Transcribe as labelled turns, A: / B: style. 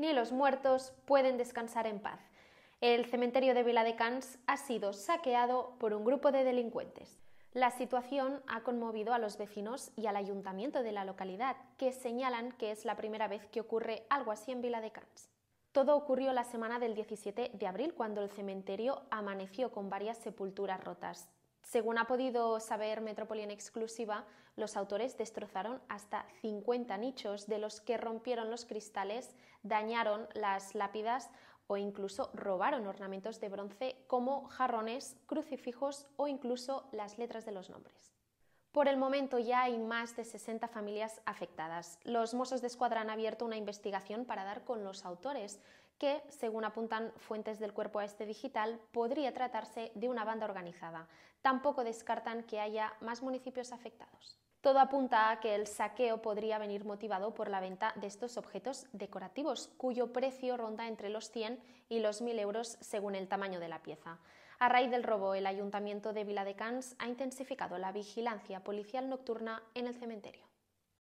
A: ni los muertos pueden descansar en paz. El cementerio de Viladecans ha sido saqueado por un grupo de delincuentes. La situación ha conmovido a los vecinos y al ayuntamiento de la localidad, que señalan que es la primera vez que ocurre algo así en Viladecans. Todo ocurrió la semana del 17 de abril, cuando el cementerio amaneció con varias sepulturas rotas. Según ha podido saber Metrópoli en exclusiva, los autores destrozaron hasta 50 nichos de los que rompieron los cristales, dañaron las lápidas o incluso robaron ornamentos de bronce como jarrones, crucifijos o incluso las letras de los nombres. Por el momento ya hay más de 60 familias afectadas. Los Mossos de Escuadra han abierto una investigación para dar con los autores, que, según apuntan fuentes del cuerpo a este digital, podría tratarse de una banda organizada. Tampoco descartan que haya más municipios afectados. Todo apunta a que el saqueo podría venir motivado por la venta de estos objetos decorativos, cuyo precio ronda entre los 100 y los 1.000 euros según el tamaño de la pieza. A raíz del robo, el Ayuntamiento de Viladecans ha intensificado la vigilancia policial nocturna en el cementerio.